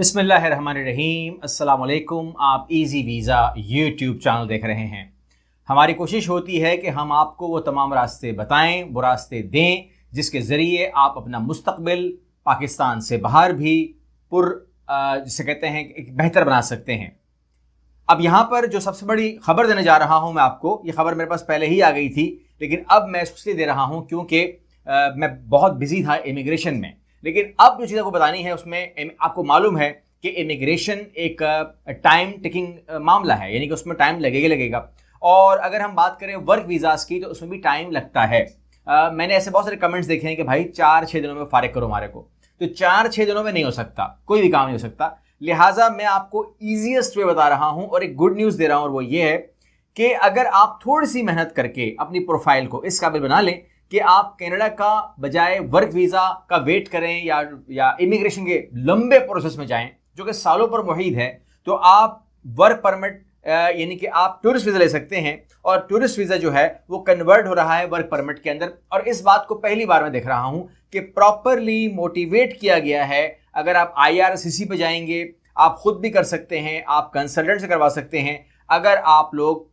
बिसमीम अल्लाम आप इजी वीज़ा यूट्यूब चैनल देख रहे हैं हमारी कोशिश होती है कि हम आपको वो तमाम रास्ते बताएं वो रास्ते दें जिसके ज़रिए आप अपना मुस्तबिल पाकिस्तान से बाहर भी पुर जिसे कहते हैं एक बेहतर बना सकते हैं अब यहाँ पर जो सबसे बड़ी खबर देने जा रहा हूँ मैं आपको ये खबर मेरे पास पहले ही आ गई थी लेकिन अब मैं इसलिए दे रहा हूँ क्योंकि मैं बहुत बिजी था इमिग्रेशन में लेकिन अब जो चीज़ आपको बतानी है उसमें आपको मालूम है कि इमिग्रेशन एक टाइम टेकिंग मामला है यानी कि उसमें टाइम लगेगा लगेगा और अगर हम बात करें वर्क वीज़ाज़ की तो उसमें भी टाइम लगता है आ, मैंने ऐसे बहुत सारे कमेंट्स देखे हैं कि भाई चार छः दिनों में फ़ारिग करो हमारे को तो चार छः दिनों में नहीं हो सकता कोई भी काम नहीं हो सकता लिहाजा मैं आपको ईजिएस्ट वे बता रहा हूँ और एक गुड न्यूज़ दे रहा हूँ और वो ये है कि अगर आप थोड़ी सी मेहनत करके अपनी प्रोफाइल को इस काबिल बना लें कि आप कनाडा का बजाय वर्क वीज़ा का वेट करें या या इमिग्रेशन के लंबे प्रोसेस में जाएं जो कि सालों पर मुहिद है तो आप वर्क परमिट यानी कि आप टूरिस्ट वीज़ा ले सकते हैं और टूरिस्ट वीज़ा जो है वो कन्वर्ट हो रहा है वर्क परमिट के अंदर और इस बात को पहली बार मैं देख रहा हूं कि प्रॉपरली मोटिवेट किया गया है अगर आप आई आर जाएंगे आप खुद भी कर सकते हैं आप कंसल्टेंट से करवा सकते हैं अगर आप लोग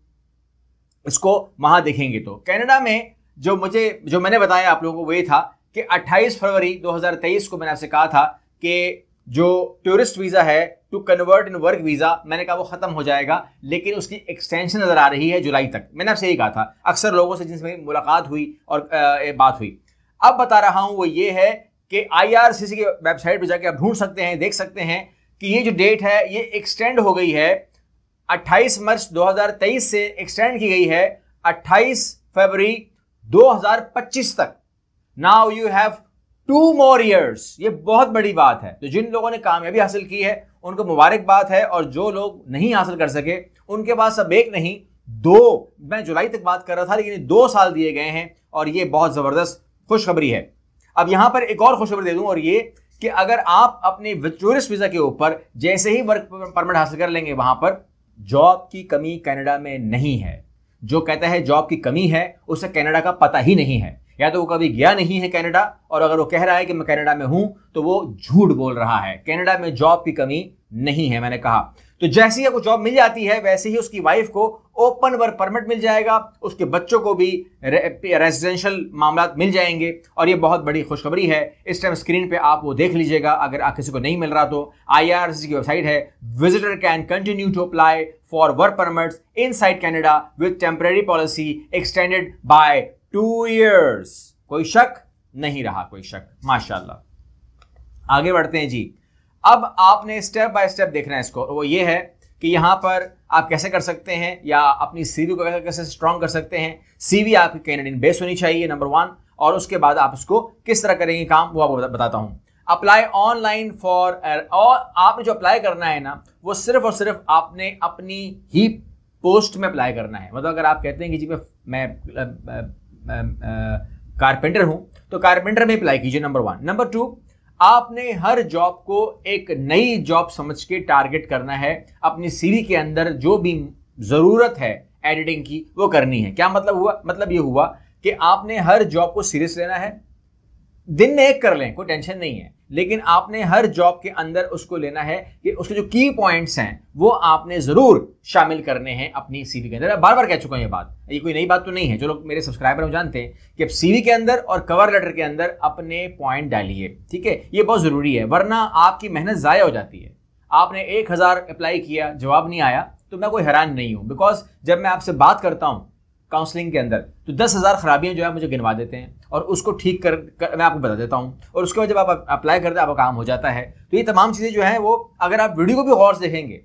इसको वहां देखेंगे तो कनाडा में जो मुझे जो मैंने बताया आप लोगों को वही था कि 28 फरवरी 2023 को मैंने आपसे कहा था कि जो टूरिस्ट वीज़ा है to convert in work visa मैंने कहा वो ख़त्म हो जाएगा लेकिन उसकी एक्सटेंशन नज़र आ रही है जुलाई तक मैंने आपसे यही कहा था अक्सर लोगों से जिनसे मेरी मुलाकात हुई और आ, बात हुई अब बता रहा हूं वो ये है कि आई की वेबसाइट पर जाके आप ढूंढ सकते हैं देख सकते हैं कि ये जो डेट है ये एक्सटेंड हो गई है 28 मार्च 2023 से एक्सटेंड की गई है 28 फरवरी 2025 तक now you have two more years ये बहुत बड़ी बात है तो जिन लोगों ने कामयाबी हासिल की है उनको मुबारकबाद है और जो लोग नहीं हासिल कर सके उनके पास अब एक नहीं दो मैं जुलाई तक बात कर रहा था लेकिन दो साल दिए गए हैं और ये बहुत ज़बरदस्त खुशखबरी है अब यहाँ पर एक और खुशखबरी दे दूँ और ये कि अगर आप अपने टूरिस्ट वीज़ा के ऊपर जैसे ही वर्क परमिट हासिल कर लेंगे वहाँ पर जॉब की कमी कनाडा में नहीं है जो कहता है जॉब की कमी है उसे कनाडा का पता ही नहीं है या तो वो कभी गया नहीं है कनाडा और अगर वो कह रहा है कि मैं कनाडा में हूं तो वो झूठ बोल रहा है कनाडा में जॉब की कमी नहीं है मैंने कहा तो जैसे ही आपको जॉब मिल जाती है वैसे ही उसकी वाइफ को ओपन वर्क परमिट मिल जाएगा उसके बच्चों को भी रेजिडेंशियल मामला मिल जाएंगे और ये बहुत बड़ी खुशखबरी है इस टाइम स्क्रीन पे आप वो देख लीजिएगा अगर आप किसी को नहीं मिल रहा तो सी की वेबसाइट है visitor can continue to apply for work permits inside Canada with temporary policy extended by two years कोई शक नहीं रहा कोई शक माशाल्लाह आगे बढ़ते हैं जी अब आपने स्टेप बाय स्टेप देखना है इसको वो ये है कि यहाँ पर आप कैसे कर सकते हैं या अपनी सी को कैसे कैसे स्ट्रॉन्ग कर सकते हैं सीवी आपकी कैनेडियन बेस होनी चाहिए नंबर वन और उसके बाद आप इसको किस तरह करेंगे काम वो आपको बताता हूँ अप्लाई ऑनलाइन फॉर और आपने जो अप्लाई करना है ना वो सिर्फ और सिर्फ आपने अपनी ही पोस्ट में अप्लाई करना है मतलब अगर आप कहते हैं कि जी मैं मैं कारपेंटर हूँ तो कारपेंटर में अप्लाई कीजिए नंबर वन नंबर टू आपने हर जॉब को एक नई जॉब समझ के टारगेट करना है अपनी सीवी के अंदर जो भी ज़रूरत है एडिटिंग की वो करनी है क्या मतलब हुआ मतलब ये हुआ कि आपने हर जॉब को सीरियस लेना है दिन में एक कर लें कोई टेंशन नहीं है लेकिन आपने हर जॉब के अंदर उसको लेना है कि उसके जो की पॉइंट्स हैं वो आपने जरूर शामिल करने हैं अपनी सीवी के अंदर बार बार कह चुका हूं ये बात ये कोई नई बात तो नहीं है जो लोग मेरे सब्सक्राइबर हैं जानते हैं कि अब सीवी के अंदर और कवर लेटर के अंदर अपने पॉइंट डालिए ठीक है ये बहुत ज़रूरी है वरना आपकी मेहनत ज़ाया हो जाती है आपने एक हज़ार अप्लाई किया जवाब नहीं आया तो मैं कोई हैरान नहीं हूँ बिकॉज जब मैं आपसे बात करता हूँ काउंसलिंग के अंदर तो दस हज़ार खराबियाँ जो है मुझे गिनवा देते हैं और उसको ठीक कर, कर मैं आपको बता देता हूँ और उसके बाद जब आप अप्लाई करते हैं आपका काम हो जाता है तो ये तमाम चीज़ें जो हैं वो अगर आप वीडियो को भी गौर से देखेंगे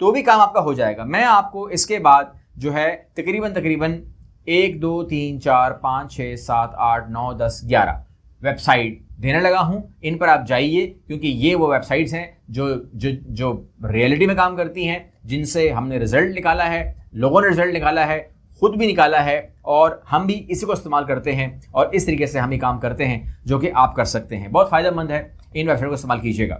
तो भी काम आपका हो जाएगा मैं आपको इसके बाद जो है तकरीबन तकरीबन एक दो तीन चार पाँच छः सात आठ नौ दस ग्यारह वेबसाइट देने लगा हूँ इन पर आप जाइए क्योंकि ये वो वेबसाइट्स हैं जो जो जो रियलिटी में काम करती हैं जिनसे हमने रिजल्ट निकाला है लोगों ने रिजल्ट निकाला है खुद भी निकाला है और हम भी इसी को इस्तेमाल करते हैं और इस तरीके से हम ही काम करते हैं जो कि आप कर सकते हैं बहुत फ़ायदेमंद है इन वेबसाइट को इस्तेमाल कीजिएगा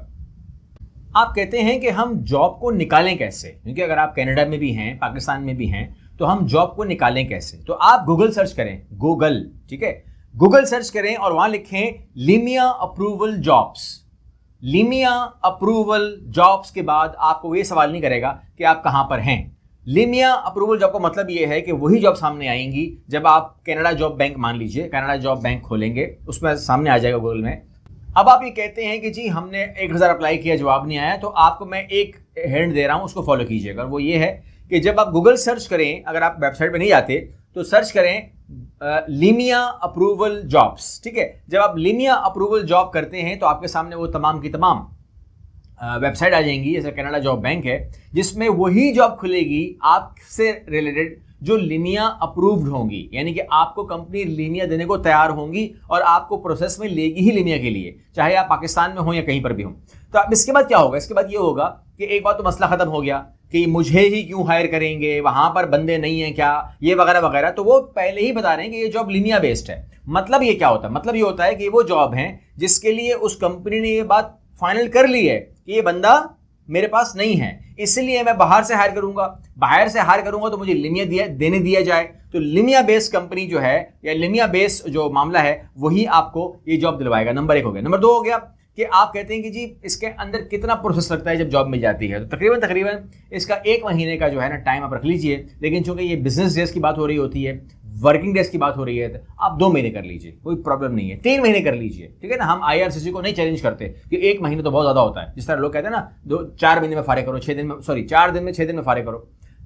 आप कहते हैं कि हम जॉब को निकालें कैसे क्योंकि अगर आप कनाडा में भी हैं पाकिस्तान में भी हैं तो हम जॉब को निकालें कैसे तो आप गूगल सर्च करें गूगल ठीक है गूगल सर्च करें और वहां लिखें LMIA approval jobs LMIA approval jobs के बाद आपको ये सवाल नहीं करेगा कि आप कहां पर हैं लिमिया अप्रूवल जॉब का मतलब ये है कि वही जॉब सामने आएंगी जब आप कनाडा जॉब बैंक मान लीजिए कनाडा जॉब बैंक खोलेंगे उसमें सामने आ जाएगा गूगल में अब आप ये कहते हैं कि जी हमने एक हज़ार अप्लाई किया जवाब नहीं आया तो आपको मैं एक हैंड दे रहा हूँ उसको फॉलो कीजिएगा वो ये है कि जब आप गूगल सर्च करें अगर आप वेबसाइट पर नहीं जाते तो सर्च करें लिमिया अप्रूवल जॉब्स ठीक है जब आप लिमिया अप्रूवल जॉब करते हैं तो आपके सामने वो तमाम की तमाम वेबसाइट आ जाएंगी जैसे कनाडा जॉब बैंक है जिसमें वही जॉब खुलेगी आपसे रिलेटेड जो लिनिया अप्रूव्ड होंगी यानी कि आपको कंपनी लिनिया देने को तैयार होंगी और आपको प्रोसेस में लेगी ही लिनिया के लिए चाहे आप पाकिस्तान में हो या कहीं पर भी हो तो अब इसके बाद क्या होगा इसके बाद ये होगा कि एक बार तो मसला ख़त्म हो गया कि मुझे ही क्यों हायर करेंगे वहां पर बंदे नहीं हैं क्या ये वगैरह वगैरह तो वो पहले ही बता रहे हैं कि ये जॉब लिनिया बेस्ड है मतलब ये क्या होता है मतलब ये होता है कि वो जॉब है जिसके लिए उस कंपनी ने ये बात फाइनल कर ली है कि ये बंदा मेरे पास नहीं है इसलिए मैं बाहर से हायर करूंगा बाहर से हायर करूंगा तो मुझे लिमिया दिया देने दिया जाए तो लिमिया बेस कंपनी जो है या लिमिया बेस जो मामला है वही आपको ये जॉब दिलवाएगा नंबर एक हो गया नंबर दो हो गया कि आप कहते हैं कि जी इसके अंदर कितना प्रोसेस लगता है जब जॉब मिल जाती है तो तकरीबन तकरीबन इसका एक महीने का जो है ना टाइम आप रख लीजिए लेकिन चूंकि ये बिजनेस डेज की बात हो रही होती है वर्किंग डेज की बात हो रही है तो आप दो महीने कर लीजिए कोई प्रॉब्लम नहीं है तीन महीने कर लीजिए ठीक है ना हम आई को नहीं चैलेंज करते कि एक महीने तो बहुत ज़्यादा होता है जिस तरह लोग कहते हैं ना दो चार महीने में फारे करो छः दिन में सॉरी चार दिन में छः दिन में फारे करो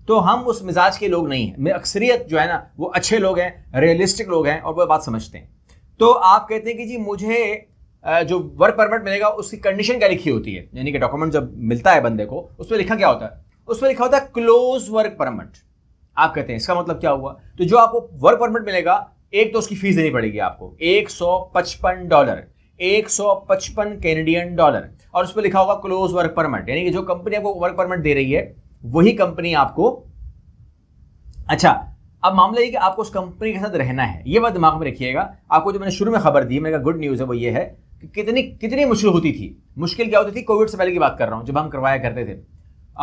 तो हम उस मिजाज के लोग नहीं हैं अक्सरियत जो है ना वो अच्छे लोग हैं रियलिस्टिक लोग हैं और वो बात समझते हैं तो आप कहते हैं कि जी मुझे जो वर्क परमिट मिलेगा उसकी कंडीशन क्या लिखी होती है यानी कि डॉक्यूमेंट जब मिलता है बंदे को उसमें लिखा क्या होता है उसमें लिखा होता है क्लोज वर्क परमिट आप कहते हैं इसका मतलब क्या हुआ तो जो आपको वर्क परमिट मिलेगा एक तो उसकी फीस देनी पड़ेगी आपको एक डॉलर एक कैनेडियन डॉलर और उस पर लिखा होगा क्लोज वर्क परमिट यानी कि जो कंपनी आपको वर्क परमिट दे रही है वही कंपनी आपको अच्छा अब मामला ये कि आपको उस कंपनी के साथ रहना है ये बात दिमाग में रखिएगा आपको जो मैंने शुरू में खबर दी मेरे का गुड न्यूज़ है वो ये है कितनी कितनी मुश्किल होती थी मुश्किल क्या होती थी कोविड से पहले की बात कर रहा हूँ जब हम करवाया करते थे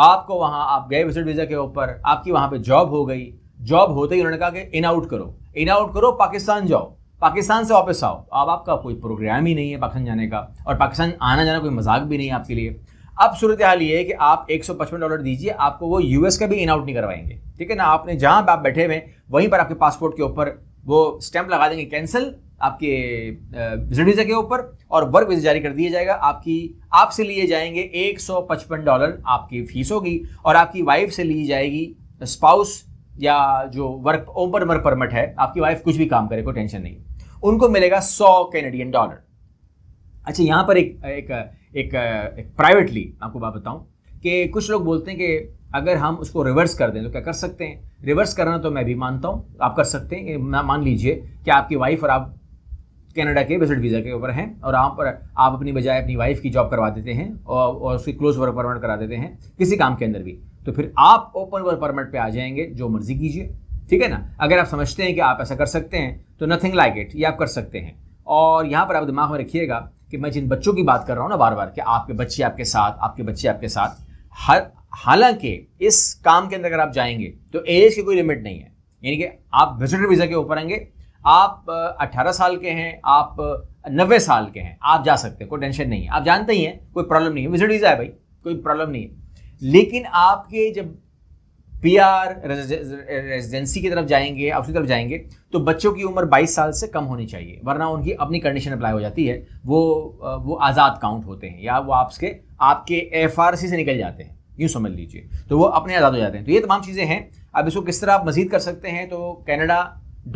आपको वहाँ आप गए विजिट वीज़ा के ऊपर आपकी वहाँ पे जॉब हो गई जॉब होते ही उन्होंने कहा कि इन आउट करो इन आउट करो पाकिस्तान जाओ पाकिस्तान से वापस आओ अब आपका कोई प्रोग्राम ही नहीं है पाकिस्तान जाने का और पाकिस्तान आना जाना कोई मजाक भी नहीं है आपके लिए अब सूरत हाल ये है कि आप 155 डॉलर दीजिए आपको वो यूएस का भी इन आउट नहीं करवाएंगे ठीक है ना आपने जहाँ आप बैठे हुए वहीं पर आपके पासपोर्ट के ऊपर वो स्टैंप लगा देंगे कैंसिल आपके विजिट वीज़ा के ऊपर और वर्क वीज़ा जारी कर दिया जाएगा आपकी आपसे लिए जाएंगे 155 डॉलर आपकी फीस होगी और आपकी वाइफ से ली जाएगी स्पाउस या जो वर्क ओपन वर्क परमिट है आपकी वाइफ कुछ भी काम करे कोई टेंशन नहीं उनको मिलेगा सौ कैनेडियन डॉलर अच्छा यहाँ पर एक एक एक, एक, एक प्राइवेटली आपको बात बताऊँ कि कुछ लोग बोलते हैं कि अगर हम उसको रिवर्स कर दें तो क्या कर सकते हैं रिवर्स करना तो मैं भी मानता हूँ तो आप कर सकते हैं मान लीजिए कि आपकी वाइफ और आप कनाडा के विजिट वीज़ा के ऊपर हैं और आप पर आप अपनी बजाय अपनी वाइफ की जॉब करवा देते हैं और, और उसकी क्लोज वर्क परमिट करा देते हैं किसी काम के अंदर भी तो फिर आप ओपन वर्क परमिट पे आ जाएंगे जो मर्जी कीजिए ठीक है ना अगर आप समझते हैं कि आप ऐसा कर सकते हैं तो नथिंग लाइक इट ये आप कर सकते हैं और यहाँ पर आप दिमाग में रखिएगा कि मैं जिन बच्चों की बात कर रहा हूँ ना बार बार कि आपके बच्चे आपके साथ आपके बच्चे आपके साथ हर हालांकि इस काम के अंदर अगर आप जाएंगे तो एज की कोई लिमिट नहीं है यानी कि आप विजिटर वीज़ा के ऊपर आएंगे आप 18 साल के हैं आप नब्बे साल के हैं आप जा सकते हैं कोई टेंशन नहीं है आप जानते ही हैं कोई प्रॉब्लम नहीं है विजिट वीज़ा है भाई कोई प्रॉब्लम नहीं है लेकिन आपके जब पी आर रेजिडेंसी की तरफ जाएंगे आप उसकी तरफ जाएंगे तो बच्चों की उम्र 22 साल से कम होनी चाहिए वरना उनकी अपनी कंडीशन अप्लाई हो जाती है वो वो आज़ाद काउंट होते हैं या वो आपके आपके एफ से निकल जाते हैं यूँ समझ लीजिए तो वो अपने आज़ाद हो जाते हैं तो ये तमाम चीज़ें हैं अब इसको किस तरह आप मजीद कर सकते हैं तो कैनेडा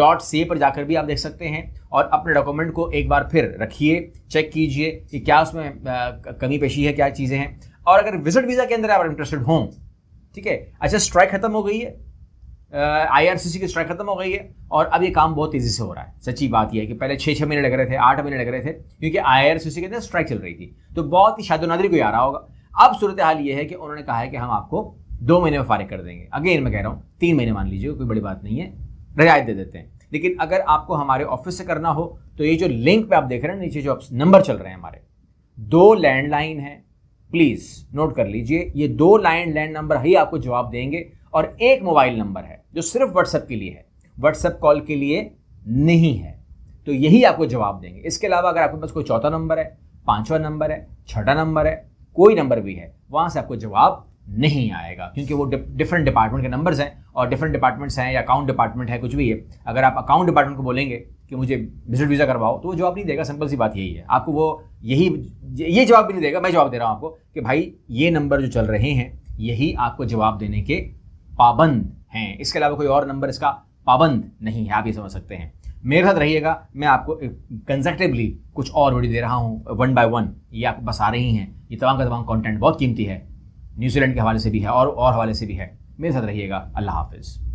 डॉट सी पर जाकर भी आप देख सकते हैं और अपने डॉक्यूमेंट को एक बार फिर रखिए चेक कीजिए कि क्या उसमें कमी पेशी है क्या चीज़ें हैं और अगर विजिट वीज़ा के अंदर आप इंटरेस्टेड हों ठीक है अच्छा स्ट्राइक ख़त्म हो गई है आई आर सी सी की स्ट्राइक ख़त्म हो गई है और अब ये काम बहुत तेज़ी से हो रहा है सच्ची बात यह है कि पहले छः छः महीने लग रहे थे आठ महीने लग रहे थे क्योंकि आई आर सी सी के अंदर स्ट्राइक चल रही थी तो बहुत ही नादरी कोई आ रहा होगा अब सूरत हाल ये है कि उन्होंने कहा है कि हम आपको दो महीने में फारिग कर देंगे अगेन मैं कह रहा हूँ तीन महीने मान लीजिए कोई बड़ी बात नहीं है रियायत दे देते हैं लेकिन अगर आपको हमारे ऑफिस से करना हो तो ये जो लिंक पे आप देख रहे हैं नीचे जो नंबर चल रहे हैं हमारे दो लैंडलाइन है प्लीज़ नोट कर लीजिए ये दो लाइन लैंड नंबर ही आपको जवाब देंगे और एक मोबाइल नंबर है जो सिर्फ व्हाट्सएप के लिए है व्हाट्सएप कॉल के लिए नहीं है तो यही आपको जवाब देंगे इसके अलावा अगर आपके पास कोई चौथा नंबर है पांचवा नंबर है छठा नंबर है कोई नंबर भी है वहाँ से आपको जवाब नहीं आएगा क्योंकि वो डिफरेंट डिपार्टमेंट के नंबर्स हैं और डिफरेंट डिपार्टमेंट्स हैं या अकाउंट डिपार्टमेंट है कुछ भी है अगर आप अकाउंट डिपार्टमेंट को बोलेंगे कि मुझे विजिट वीज़ा करवाओ तो वो जवाब नहीं देगा सिंपल सी बात यही है आपको वो यही ये जवाब भी नहीं देगा मैं जवाब दे रहा हूँ आपको कि भाई ये नंबर जो चल रहे हैं यही आपको जवाब देने के पाबंद हैं इसके अलावा कोई और नंबर इसका पाबंद नहीं है आप ये समझ सकते हैं मेरे साथ रहिएगा मैं आपको कंजेक्टिवली कुछ और वीडियो दे रहा हूँ वन बाय वन ये आप बस आ रही हैं ये तमाम का तमाम कॉन्टेंट बहुत कीमती है न्यूजीलैंड के हवाले से भी है और और हवाले से भी है मेरे साथ रहिएगा अल्लाह हाफिज़